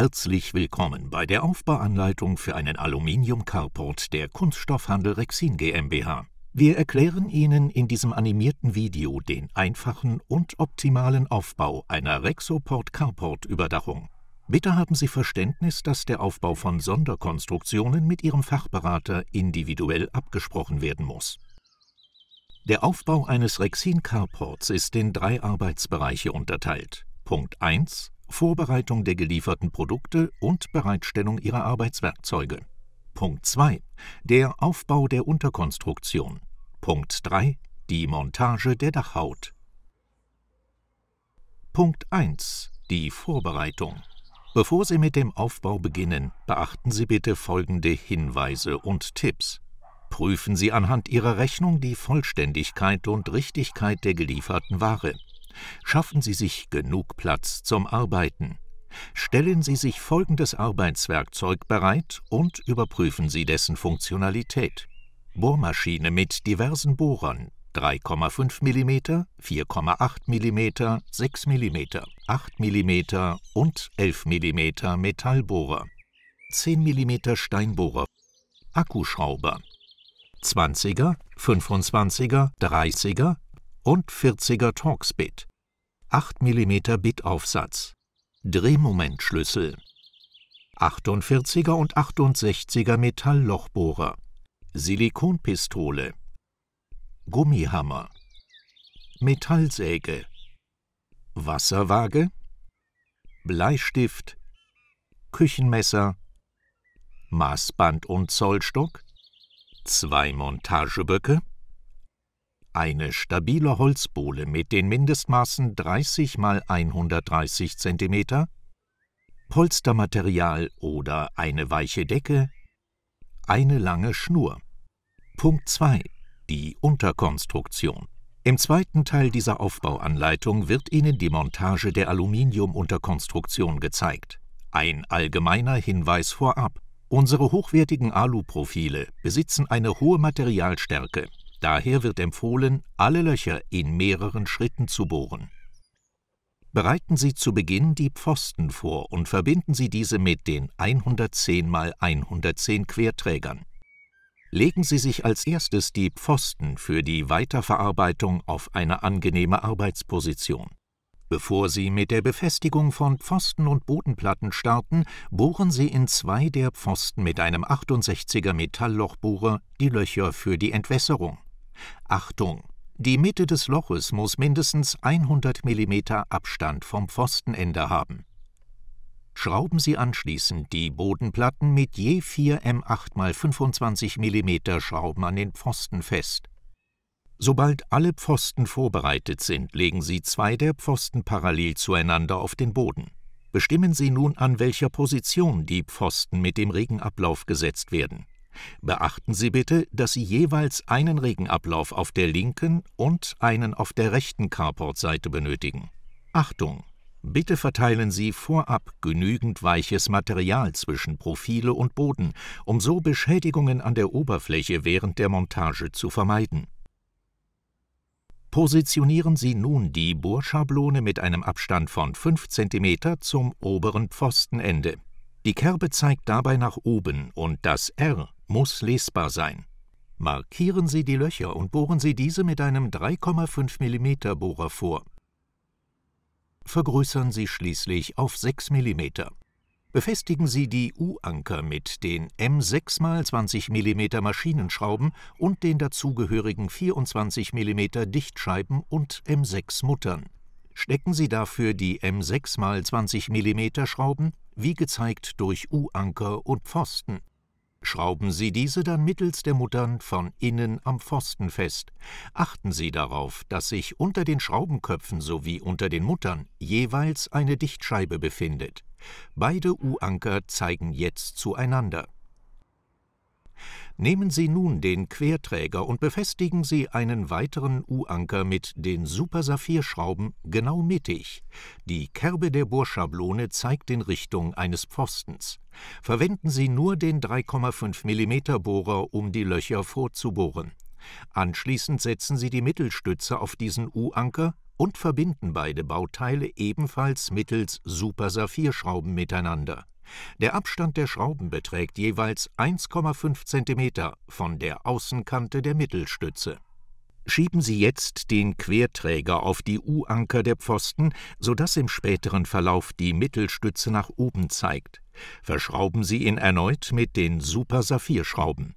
Herzlich willkommen bei der Aufbauanleitung für einen Aluminium-Carport der Kunststoffhandel Rexin GmbH. Wir erklären Ihnen in diesem animierten Video den einfachen und optimalen Aufbau einer Rexoport-Carport-Überdachung. Bitte haben Sie Verständnis, dass der Aufbau von Sonderkonstruktionen mit Ihrem Fachberater individuell abgesprochen werden muss. Der Aufbau eines Rexin-Carports ist in drei Arbeitsbereiche unterteilt. Punkt 1 Vorbereitung der gelieferten Produkte und Bereitstellung ihrer Arbeitswerkzeuge. Punkt 2. Der Aufbau der Unterkonstruktion. Punkt 3. Die Montage der Dachhaut. Punkt 1. Die Vorbereitung. Bevor Sie mit dem Aufbau beginnen, beachten Sie bitte folgende Hinweise und Tipps. Prüfen Sie anhand Ihrer Rechnung die Vollständigkeit und Richtigkeit der gelieferten Ware. Schaffen Sie sich genug Platz zum Arbeiten. Stellen Sie sich folgendes Arbeitswerkzeug bereit und überprüfen Sie dessen Funktionalität. Bohrmaschine mit diversen Bohrern 3,5 mm, 4,8 mm, 6 mm, 8 mm und 11 mm Metallbohrer, 10 mm Steinbohrer, Akkuschrauber, 20er, 25er, 30er, und 40er Torx-Bit, 8 mm Bitaufsatz, Drehmomentschlüssel, 48er und 68er Metalllochbohrer, Silikonpistole, Gummihammer, Metallsäge, Wasserwaage, Bleistift, Küchenmesser, Maßband und Zollstock, zwei Montageböcke, eine stabile Holzbohle mit den Mindestmaßen 30 x 130 cm, Polstermaterial oder eine weiche Decke, eine lange Schnur. Punkt 2. Die Unterkonstruktion. Im zweiten Teil dieser Aufbauanleitung wird Ihnen die Montage der Aluminiumunterkonstruktion gezeigt. Ein allgemeiner Hinweis vorab. Unsere hochwertigen Aluprofile besitzen eine hohe Materialstärke Daher wird empfohlen, alle Löcher in mehreren Schritten zu bohren. Bereiten Sie zu Beginn die Pfosten vor und verbinden Sie diese mit den 110 x 110 Querträgern. Legen Sie sich als erstes die Pfosten für die Weiterverarbeitung auf eine angenehme Arbeitsposition. Bevor Sie mit der Befestigung von Pfosten und Bodenplatten starten, bohren Sie in zwei der Pfosten mit einem 68er Metalllochbohrer die Löcher für die Entwässerung. Achtung! Die Mitte des Loches muss mindestens 100 mm Abstand vom Pfostenende haben. Schrauben Sie anschließend die Bodenplatten mit je 4 M8 x 25 mm Schrauben an den Pfosten fest. Sobald alle Pfosten vorbereitet sind, legen Sie zwei der Pfosten parallel zueinander auf den Boden. Bestimmen Sie nun, an welcher Position die Pfosten mit dem Regenablauf gesetzt werden. Beachten Sie bitte, dass Sie jeweils einen Regenablauf auf der linken und einen auf der rechten Carportseite benötigen. Achtung! Bitte verteilen Sie vorab genügend weiches Material zwischen Profile und Boden, um so Beschädigungen an der Oberfläche während der Montage zu vermeiden. Positionieren Sie nun die Bohrschablone mit einem Abstand von 5 cm zum oberen Pfostenende. Die Kerbe zeigt dabei nach oben und das R muss lesbar sein. Markieren Sie die Löcher und bohren Sie diese mit einem 3,5 mm Bohrer vor. Vergrößern Sie schließlich auf 6 mm. Befestigen Sie die U-Anker mit den M6x20 mm Maschinenschrauben und den dazugehörigen 24 mm Dichtscheiben und M6-Muttern. Stecken Sie dafür die M6x20 mm Schrauben, wie gezeigt durch U-Anker und Pfosten. Schrauben Sie diese dann mittels der Muttern von innen am Pfosten fest. Achten Sie darauf, dass sich unter den Schraubenköpfen sowie unter den Muttern jeweils eine Dichtscheibe befindet. Beide U-Anker zeigen jetzt zueinander Nehmen Sie nun den Querträger und befestigen Sie einen weiteren U-Anker mit den Super-Saphir-Schrauben genau mittig. Die Kerbe der Bohrschablone zeigt in Richtung eines Pfostens. Verwenden Sie nur den 3,5 mm Bohrer, um die Löcher vorzubohren. Anschließend setzen Sie die Mittelstütze auf diesen U-Anker und verbinden beide Bauteile ebenfalls mittels Super-Saphir-Schrauben miteinander der Abstand der Schrauben beträgt jeweils 1,5 cm von der Außenkante der Mittelstütze. Schieben Sie jetzt den Querträger auf die U-Anker der Pfosten, sodass im späteren Verlauf die Mittelstütze nach oben zeigt. Verschrauben Sie ihn erneut mit den Super-Saphir-Schrauben.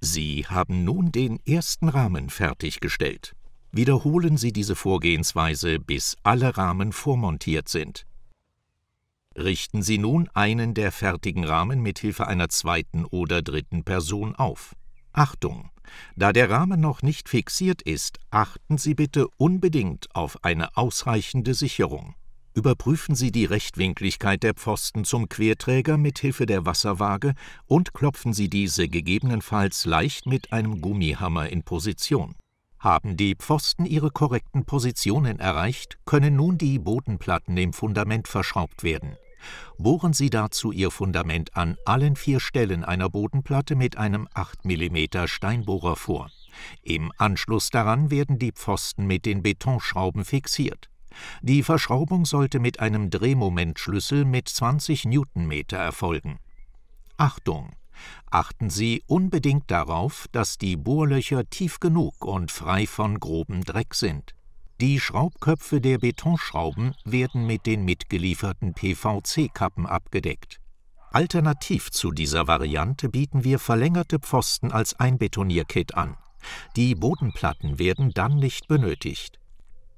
Sie haben nun den ersten Rahmen fertiggestellt. Wiederholen Sie diese Vorgehensweise, bis alle Rahmen vormontiert sind. Richten Sie nun einen der fertigen Rahmen mit Hilfe einer zweiten oder dritten Person auf. Achtung! Da der Rahmen noch nicht fixiert ist, achten Sie bitte unbedingt auf eine ausreichende Sicherung. Überprüfen Sie die Rechtwinkligkeit der Pfosten zum Querträger mit Hilfe der Wasserwaage und klopfen Sie diese gegebenenfalls leicht mit einem Gummihammer in Position. Haben die Pfosten ihre korrekten Positionen erreicht, können nun die Bodenplatten im Fundament verschraubt werden bohren sie dazu ihr Fundament an allen vier Stellen einer Bodenplatte mit einem 8 mm Steinbohrer vor. Im Anschluss daran werden die Pfosten mit den Betonschrauben fixiert. Die Verschraubung sollte mit einem Drehmomentschlüssel mit 20 Newtonmeter erfolgen. Achtung! Achten Sie unbedingt darauf, dass die Bohrlöcher tief genug und frei von grobem Dreck sind. Die Schraubköpfe der Betonschrauben werden mit den mitgelieferten PVC-Kappen abgedeckt. Alternativ zu dieser Variante bieten wir verlängerte Pfosten als Einbetonierkit an. Die Bodenplatten werden dann nicht benötigt.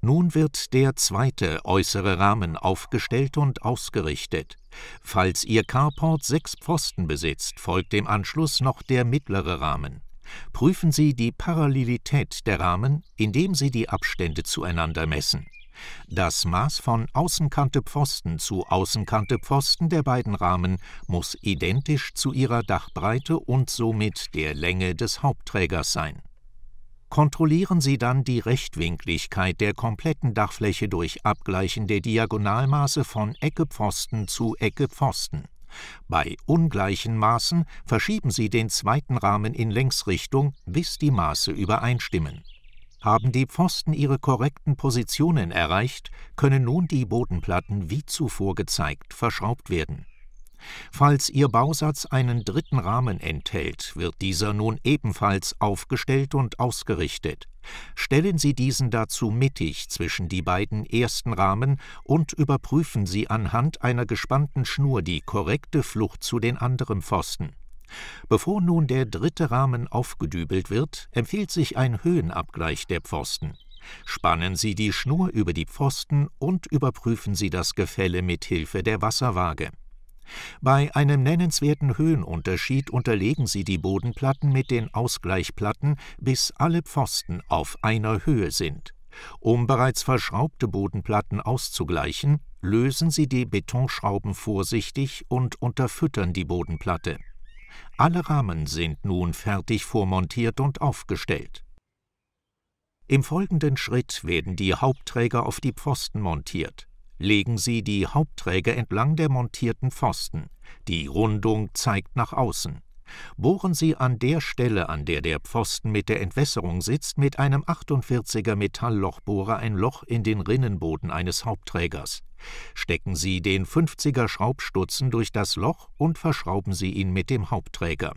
Nun wird der zweite äußere Rahmen aufgestellt und ausgerichtet. Falls Ihr Carport sechs Pfosten besitzt, folgt dem Anschluss noch der mittlere Rahmen prüfen Sie die Parallelität der Rahmen, indem Sie die Abstände zueinander messen. Das Maß von Außenkante Pfosten zu Außenkante Pfosten der beiden Rahmen muss identisch zu ihrer Dachbreite und somit der Länge des Hauptträgers sein. Kontrollieren Sie dann die Rechtwinkligkeit der kompletten Dachfläche durch Abgleichen der Diagonalmaße von Eckepfosten zu Eckepfosten. Bei ungleichen Maßen verschieben Sie den zweiten Rahmen in Längsrichtung, bis die Maße übereinstimmen. Haben die Pfosten ihre korrekten Positionen erreicht, können nun die Bodenplatten wie zuvor gezeigt verschraubt werden Falls Ihr Bausatz einen dritten Rahmen enthält, wird dieser nun ebenfalls aufgestellt und ausgerichtet. Stellen Sie diesen dazu mittig zwischen die beiden ersten Rahmen und überprüfen Sie anhand einer gespannten Schnur die korrekte Flucht zu den anderen Pfosten. Bevor nun der dritte Rahmen aufgedübelt wird, empfiehlt sich ein Höhenabgleich der Pfosten. Spannen Sie die Schnur über die Pfosten und überprüfen Sie das Gefälle mit Hilfe der Wasserwaage. Bei einem nennenswerten Höhenunterschied unterlegen sie die Bodenplatten mit den Ausgleichplatten, bis alle Pfosten auf einer Höhe sind. Um bereits verschraubte Bodenplatten auszugleichen, lösen sie die Betonschrauben vorsichtig und unterfüttern die Bodenplatte. Alle Rahmen sind nun fertig vormontiert und aufgestellt. Im folgenden Schritt werden die Hauptträger auf die Pfosten montiert legen sie die Hauptträger entlang der montierten Pfosten. Die Rundung zeigt nach außen. Bohren Sie an der Stelle, an der der Pfosten mit der Entwässerung sitzt, mit einem 48er Metalllochbohrer ein Loch in den Rinnenboden eines Hauptträgers. Stecken Sie den 50er Schraubstutzen durch das Loch und verschrauben Sie ihn mit dem Hauptträger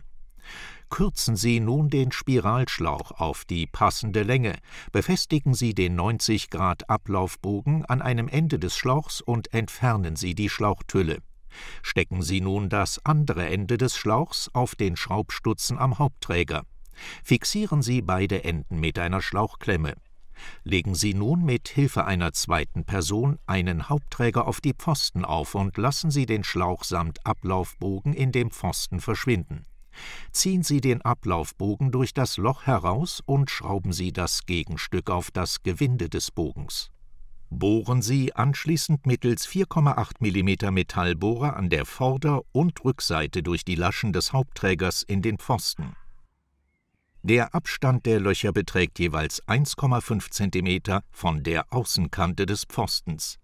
kürzen Sie nun den Spiralschlauch auf die passende Länge, befestigen Sie den 90 Grad Ablaufbogen an einem Ende des Schlauchs und entfernen Sie die Schlauchtülle. Stecken Sie nun das andere Ende des Schlauchs auf den Schraubstutzen am Hauptträger. Fixieren Sie beide Enden mit einer Schlauchklemme. Legen Sie nun mit Hilfe einer zweiten Person einen Hauptträger auf die Pfosten auf und lassen Sie den Schlauch samt Ablaufbogen in dem Pfosten verschwinden. Ziehen Sie den Ablaufbogen durch das Loch heraus und schrauben Sie das Gegenstück auf das Gewinde des Bogens. Bohren Sie anschließend mittels 4,8 mm Metallbohrer an der Vorder- und Rückseite durch die Laschen des Hauptträgers in den Pfosten. Der Abstand der Löcher beträgt jeweils 1,5 cm von der Außenkante des Pfostens.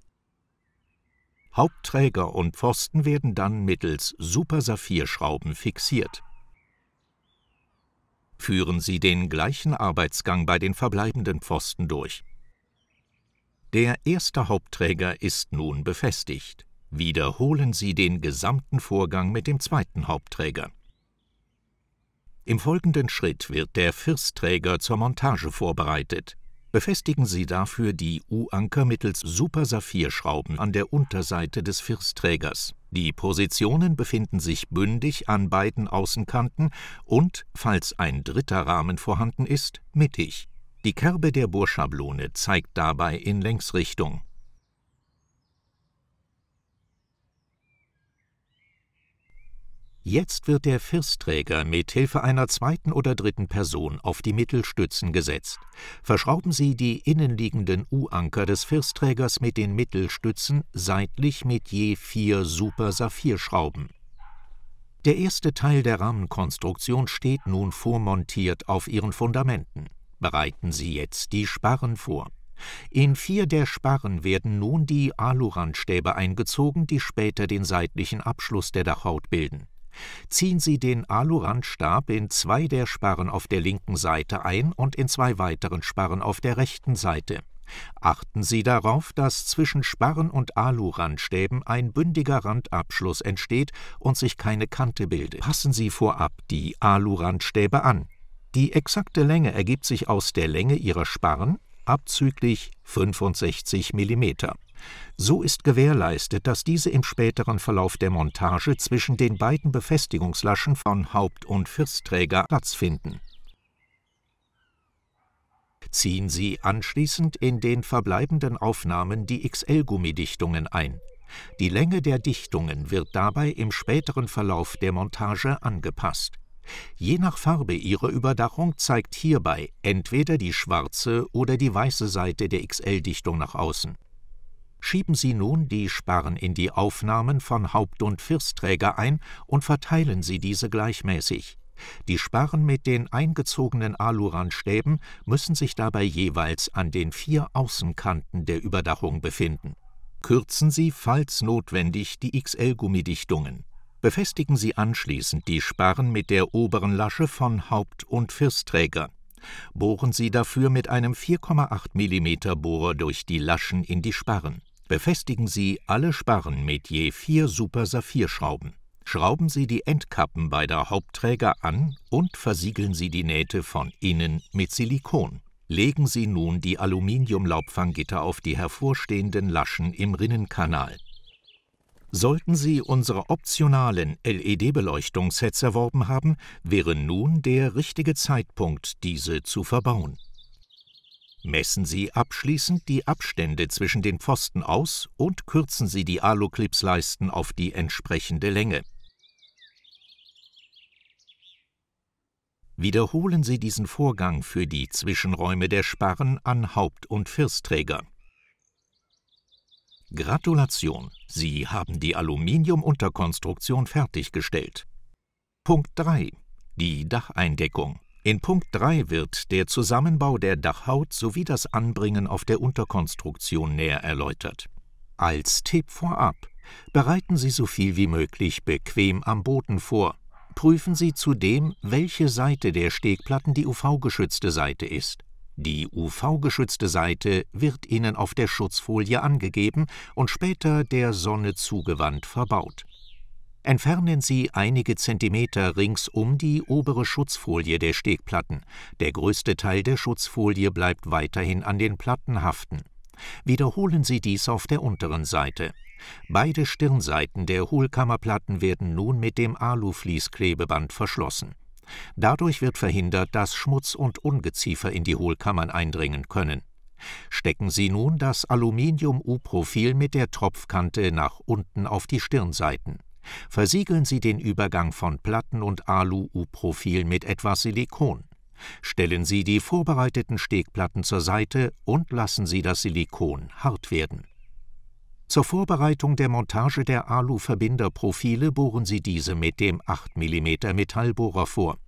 Hauptträger und Pfosten werden dann mittels Supersaphir-Schrauben fixiert führen sie den gleichen Arbeitsgang bei den verbleibenden Pfosten durch. Der erste Hauptträger ist nun befestigt. Wiederholen Sie den gesamten Vorgang mit dem zweiten Hauptträger. Im folgenden Schritt wird der Firstträger zur Montage vorbereitet. Befestigen Sie dafür die U-Anker mittels Super-Saphir-Schrauben an der Unterseite des Firstträgers. Die Positionen befinden sich bündig an beiden Außenkanten und, falls ein dritter Rahmen vorhanden ist, mittig. Die Kerbe der Bohrschablone zeigt dabei in Längsrichtung Jetzt wird der Firstträger mit Hilfe einer zweiten oder dritten Person auf die Mittelstützen gesetzt. Verschrauben Sie die innenliegenden U-Anker des Firstträgers mit den Mittelstützen seitlich mit je vier Super-Saphir-Schrauben. Der erste Teil der Rahmenkonstruktion steht nun vormontiert auf ihren Fundamenten. Bereiten Sie jetzt die Sparren vor. In vier der Sparren werden nun die Alurandstäbe eingezogen, die später den seitlichen Abschluss der Dachhaut bilden. Ziehen Sie den Alurandstab in zwei der Sparren auf der linken Seite ein und in zwei weiteren Sparren auf der rechten Seite. Achten Sie darauf, dass zwischen Sparren und Alurandstäben ein bündiger Randabschluss entsteht und sich keine Kante bildet. Passen Sie vorab die Alurandstäbe an. Die exakte Länge ergibt sich aus der Länge Ihrer Sparren abzüglich 65 mm. So ist gewährleistet, dass diese im späteren Verlauf der Montage zwischen den beiden Befestigungslaschen von Haupt- und Firstträger Platz finden. Ziehen Sie anschließend in den verbleibenden Aufnahmen die XL-Gummidichtungen ein. Die Länge der Dichtungen wird dabei im späteren Verlauf der Montage angepasst. Je nach Farbe ihrer Überdachung zeigt hierbei entweder die schwarze oder die weiße Seite der XL-Dichtung nach außen schieben Sie nun die Sparren in die Aufnahmen von Haupt- und Firstträger ein und verteilen Sie diese gleichmäßig. Die Sparren mit den eingezogenen Alurandstäben müssen sich dabei jeweils an den vier Außenkanten der Überdachung befinden. Kürzen Sie, falls notwendig, die XL-Gummidichtungen. Befestigen Sie anschließend die Sparren mit der oberen Lasche von Haupt- und Firstträger. Bohren Sie dafür mit einem 4,8 mm Bohrer durch die Laschen in die Sparren. Befestigen Sie alle Sparren mit je vier super Saphir-Schrauben. Schrauben Sie die Endkappen beider Hauptträger an und versiegeln Sie die Nähte von innen mit Silikon. Legen Sie nun die Aluminiumlaubfanggitter auf die hervorstehenden Laschen im Rinnenkanal. Sollten Sie unsere optionalen LED-Beleuchtungssets erworben haben, wäre nun der richtige Zeitpunkt, diese zu verbauen. Messen Sie abschließend die Abstände zwischen den Pfosten aus und kürzen Sie die Aluclipsleisten auf die entsprechende Länge. Wiederholen Sie diesen Vorgang für die Zwischenräume der Sparren an Haupt- und Firstträger. Gratulation, Sie haben die Aluminiumunterkonstruktion fertiggestellt. Punkt 3. Die Dacheindeckung. In Punkt 3 wird der Zusammenbau der Dachhaut sowie das Anbringen auf der Unterkonstruktion näher erläutert. Als Tipp vorab: Bereiten Sie so viel wie möglich bequem am Boden vor. Prüfen Sie zudem, welche Seite der Stegplatten die UV-geschützte Seite ist. Die UV-geschützte Seite wird Ihnen auf der Schutzfolie angegeben und später der Sonne zugewandt verbaut Entfernen Sie einige Zentimeter ringsum die obere Schutzfolie der Stegplatten. Der größte Teil der Schutzfolie bleibt weiterhin an den Platten haften. Wiederholen Sie dies auf der unteren Seite. Beide Stirnseiten der Hohlkammerplatten werden nun mit dem Alufließklebeband verschlossen. Dadurch wird verhindert, dass Schmutz und Ungeziefer in die Hohlkammern eindringen können. Stecken Sie nun das Aluminium-U-Profil mit der Tropfkante nach unten auf die Stirnseiten. Versiegeln Sie den Übergang von Platten- und Alu-U-Profil mit etwas Silikon. Stellen Sie die vorbereiteten Stegplatten zur Seite und lassen Sie das Silikon hart werden. Zur Vorbereitung der Montage der Alu-Verbinderprofile bohren Sie diese mit dem 8 mm Metallbohrer vor.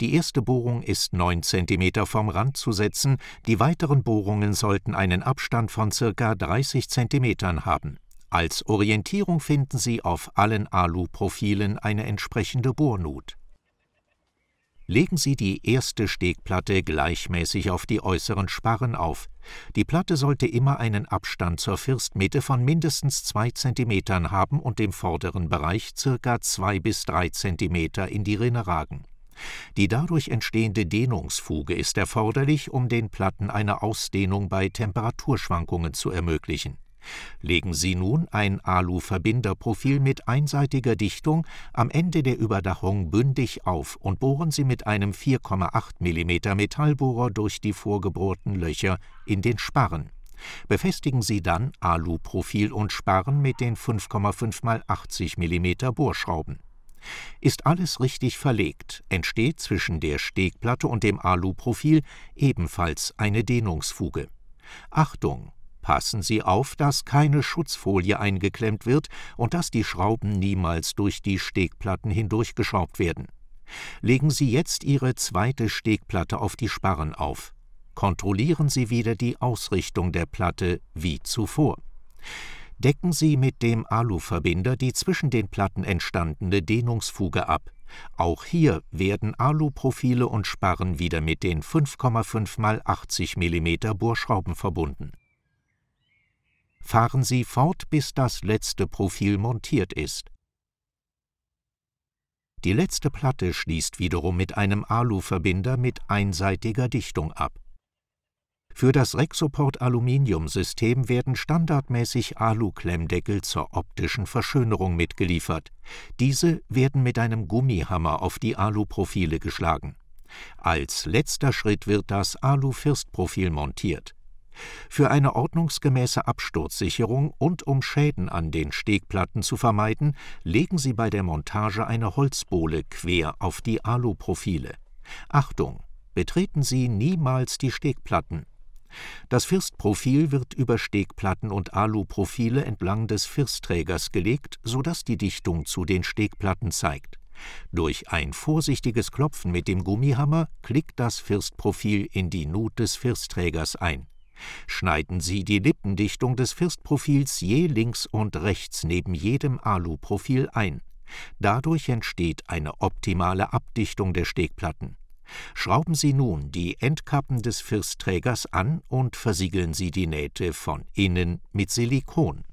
Die erste Bohrung ist 9 cm vom Rand zu setzen, die weiteren Bohrungen sollten einen Abstand von ca. 30 cm haben. Als Orientierung finden Sie auf allen Alu-Profilen eine entsprechende Bohrnut. Legen Sie die erste Stegplatte gleichmäßig auf die äußeren Sparren auf. Die Platte sollte immer einen Abstand zur Firstmitte von mindestens 2 cm haben und im vorderen Bereich ca. 2 bis 3 cm in die Rinne ragen. Die dadurch entstehende Dehnungsfuge ist erforderlich, um den Platten eine Ausdehnung bei Temperaturschwankungen zu ermöglichen. Legen Sie nun ein Alu-Verbinderprofil mit einseitiger Dichtung am Ende der Überdachung bündig auf und bohren Sie mit einem 4,8 mm Metallbohrer durch die vorgebohrten Löcher in den Sparren. Befestigen Sie dann Aluprofil und Sparren mit den 5,5 x 80 mm Bohrschrauben. Ist alles richtig verlegt, entsteht zwischen der Stegplatte und dem Aluprofil ebenfalls eine Dehnungsfuge. Achtung, Passen Sie auf, dass keine Schutzfolie eingeklemmt wird und dass die Schrauben niemals durch die Stegplatten hindurchgeschraubt werden. Legen Sie jetzt Ihre zweite Stegplatte auf die Sparren auf. Kontrollieren Sie wieder die Ausrichtung der Platte wie zuvor. Decken Sie mit dem Aluverbinder die zwischen den Platten entstandene Dehnungsfuge ab. Auch hier werden Aluprofile und Sparren wieder mit den 5,5 x 80 mm Bohrschrauben verbunden fahren Sie fort, bis das letzte Profil montiert ist. Die letzte Platte schließt wiederum mit einem Aluverbinder mit einseitiger Dichtung ab. Für das Rexoport Aluminiumsystem werden standardmäßig Aluklemmdeckel zur optischen Verschönerung mitgeliefert. Diese werden mit einem Gummihammer auf die Aluprofile geschlagen. Als letzter Schritt wird das alu first profil montiert. Für eine ordnungsgemäße Absturzsicherung und um Schäden an den Stegplatten zu vermeiden, legen sie bei der Montage eine Holzbohle quer auf die Aluprofile. Achtung! Betreten Sie niemals die Stegplatten. Das Firstprofil wird über Stegplatten und Aluprofile entlang des Firstträgers gelegt, sodass die Dichtung zu den Stegplatten zeigt. Durch ein vorsichtiges Klopfen mit dem Gummihammer klickt das Firstprofil in die Nut des Firstträgers ein. Schneiden Sie die Lippendichtung des Firstprofils je links und rechts neben jedem Aluprofil ein. Dadurch entsteht eine optimale Abdichtung der Stegplatten. Schrauben Sie nun die Endkappen des Firstträgers an und versiegeln Sie die Nähte von innen mit Silikon.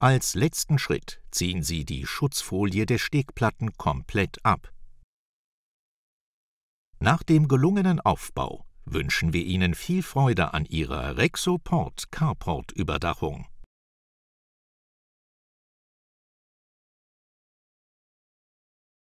Als letzten Schritt ziehen Sie die Schutzfolie der Stegplatten komplett ab. Nach dem gelungenen Aufbau wünschen wir Ihnen viel Freude an Ihrer Rexoport Carport Überdachung.